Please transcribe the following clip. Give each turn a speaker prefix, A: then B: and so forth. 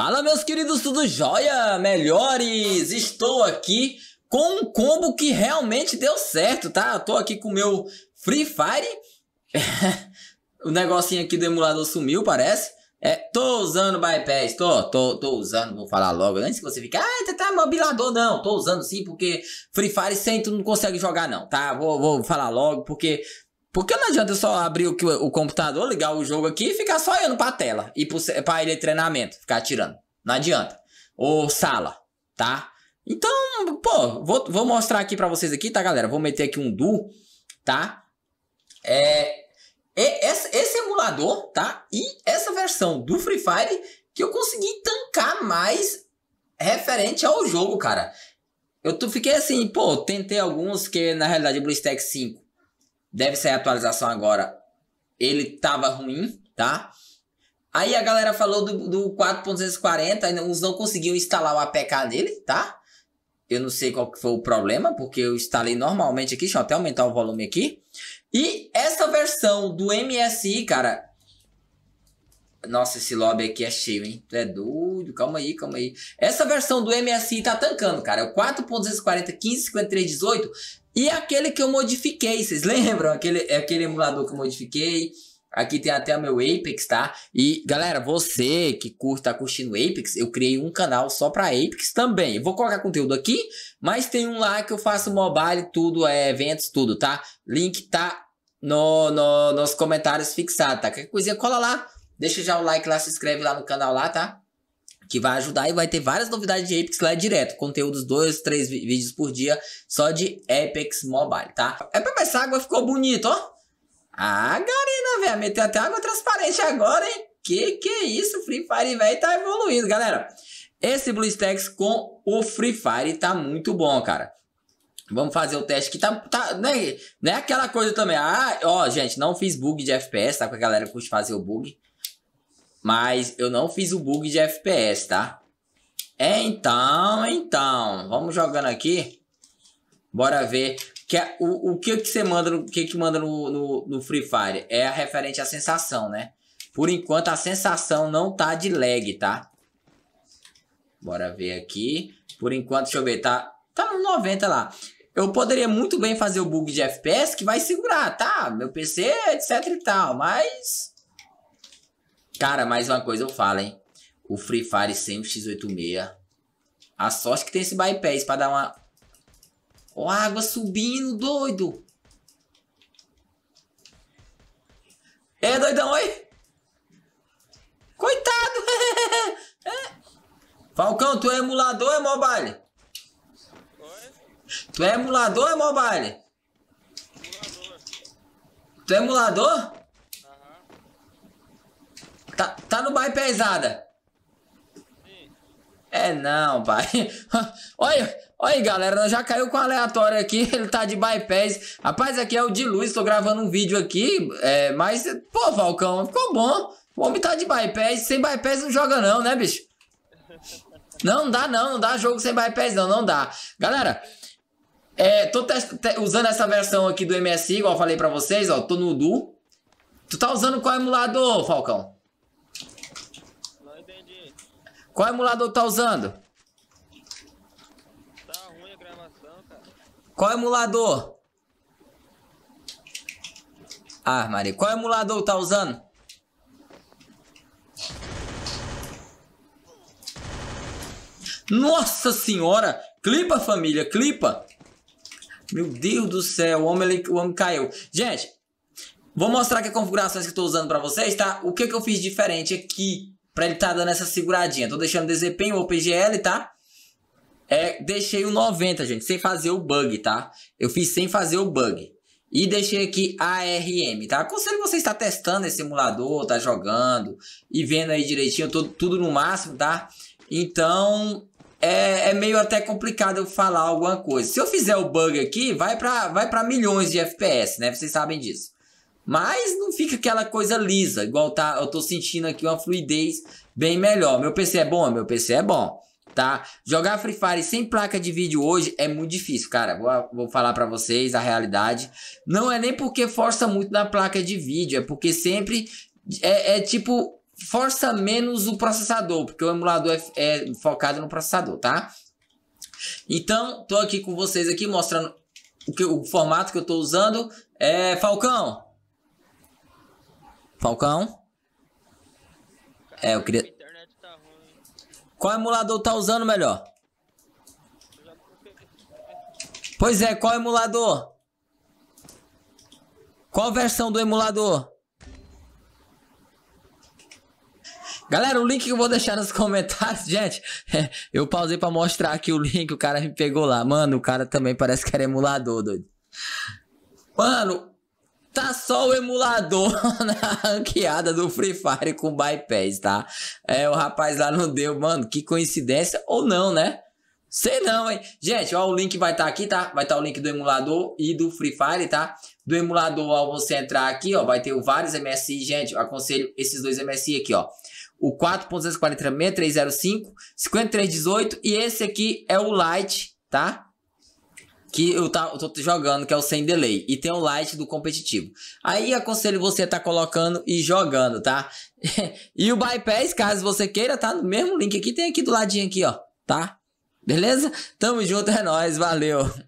A: Fala meus queridos, tudo jóia? Melhores! Estou aqui com um combo que realmente deu certo, tá? estou tô aqui com o meu Free Fire. o negocinho aqui do emulador sumiu, parece. É, tô usando bypass, tô, tô, tô usando, vou falar logo, antes que você fique, ah, tá, tá mobilador, não, tô usando sim, porque Free Fire sem tu não consegue jogar não, tá? Vou, vou falar logo, porque porque não adianta só abrir o, o computador, ligar o jogo aqui e ficar só olhando pra tela e pro, pra ele treinamento, ficar atirando. Não adianta. Ou sala, tá? Então, pô, vou, vou mostrar aqui pra vocês aqui, tá, galera? Vou meter aqui um duo, tá? É, esse, esse emulador, tá? E essa versão do Free Fire que eu consegui tancar mais referente ao jogo, cara. Eu fiquei assim, pô, tentei alguns que na realidade é BlueStack 5 Deve sair a atualização agora. Ele tava ruim, tá? Aí a galera falou do, do 4.240, uns não conseguiu instalar o APK dele, tá? Eu não sei qual que foi o problema, porque eu instalei normalmente aqui, deixa eu até aumentar o volume aqui. E essa versão do MSI, cara, nossa, esse lobby aqui é cheio, hein? Tu é doido, calma aí, calma aí. Essa versão do MSI tá tancando, cara. É o 4.240, 15, 18. E é aquele que eu modifiquei, vocês lembram? Aquele, é aquele emulador que eu modifiquei. Aqui tem até o meu Apex, tá? E galera, você que curta, tá curtindo Apex, eu criei um canal só pra Apex também. Eu vou colocar conteúdo aqui, mas tem um lá que eu faço mobile, tudo, é, eventos, tudo, tá? Link tá no, no, nos comentários fixado, tá? Qualquer coisinha, cola lá Deixa já o like lá, se inscreve lá no canal lá, tá? Que vai ajudar e vai ter várias novidades de Apex lá direto. Conteúdos, dois, três vídeos por dia só de Apex Mobile, tá? É pra ver a água ficou bonita, ó. Ah, Garina, velho. Meteu até água transparente agora, hein? Que que é isso? Free Fire, velho, tá evoluindo, galera. Esse BlueStacks com o Free Fire tá muito bom, cara. Vamos fazer o teste que tá, tá né, né aquela coisa também. Ah, ó, gente, não fiz bug de FPS, tá? Com a galera que curte fazer o bug. Mas eu não fiz o bug de FPS, tá? É, então, então, vamos jogando aqui. Bora ver. Que é, o, o que, que você manda, o que, que manda no, no, no Free Fire? É a referente à sensação, né? Por enquanto a sensação não tá de lag, tá? Bora ver aqui. Por enquanto, deixa eu ver, tá, tá no 90 lá. Eu poderia muito bem fazer o bug de FPS que vai segurar, tá? Meu PC, etc e tal, mas Cara, mais uma coisa eu falo, hein? O Free Fire sem o X86. A sorte que tem esse bypass pra dar uma... Ó, oh, água subindo, doido! É, doidão, oi! Coitado! Falcão, tu é emulador, é mobile? Oi? Tu é emulador, é mobile? Emulador. Tu é emulador? Tá, tá no bairro pesada. É não, pai. olha, olha galera, já caiu com aleatório aqui. Ele tá de bypass. Rapaz, aqui é o de luz. Tô gravando um vídeo aqui. É, mas, pô, Falcão, ficou bom. O homem tá de bypass. Sem bypass não joga, não, né, bicho? Não, não dá, não. Não dá jogo sem bypass, não. Não dá. Galera, é, tô usando essa versão aqui do MSI, igual eu falei pra vocês, ó. Tô no Du. Tu tá usando qual emulador, Falcão? Qual emulador tá usando? Tá ruim a gravação, cara. Qual emulador? Ah, Maria, qual emulador tá usando? Nossa senhora! Clipa, família, clipa! Meu Deus do céu, o homem, o homem caiu. Gente, vou mostrar aqui as configurações que eu tô usando pra vocês, tá? O que, que eu fiz diferente aqui para ele estar tá dando essa seguradinha. Tô deixando desempenho ou PGL, tá? É, deixei o 90, gente, sem fazer o bug, tá? Eu fiz sem fazer o bug. E deixei aqui ARM, tá? Aconselho você estar testando esse emulador, tá jogando e vendo aí direitinho, tô, tudo no máximo, tá? Então, é, é, meio até complicado eu falar alguma coisa. Se eu fizer o bug aqui, vai para vai pra milhões de FPS, né? Vocês sabem disso. Mas não fica aquela coisa lisa, igual tá, eu tô sentindo aqui uma fluidez bem melhor. Meu PC é bom? Meu PC é bom, tá? Jogar Free Fire sem placa de vídeo hoje é muito difícil, cara. Vou, vou falar para vocês a realidade. Não é nem porque força muito na placa de vídeo, é porque sempre é, é tipo força menos o processador, porque o emulador é, é focado no processador, tá? Então, tô aqui com vocês aqui mostrando o, que, o formato que eu tô usando. É, Falcão, Falcão? É, eu queria. Tá qual emulador tá usando melhor? Pois é, qual emulador? Qual versão do emulador? Galera, o link que eu vou deixar nos comentários, gente. eu pausei para mostrar aqui o link, o cara me pegou lá. Mano, o cara também parece que era emulador, doido. Mano, Tá só o emulador na ranqueada do Free Fire com bypass, tá? É, o rapaz lá não deu, mano. Que coincidência ou não, né? Sei não, hein? Gente, ó, o link vai estar tá aqui, tá? Vai estar tá o link do emulador e do Free Fire, tá? Do emulador, ao você entrar aqui, ó, vai ter vários MSI, gente. Eu aconselho esses dois MSI aqui, ó. O 4.243, 5318 e esse aqui é o Lite, tá? que eu, tá, eu tô jogando, que é o sem delay, e tem o light do competitivo. Aí aconselho você a tá colocando e jogando, tá? e o bypass, caso você queira, tá no mesmo link aqui, tem aqui do ladinho aqui, ó, tá? Beleza? Tamo junto, é nóis, valeu!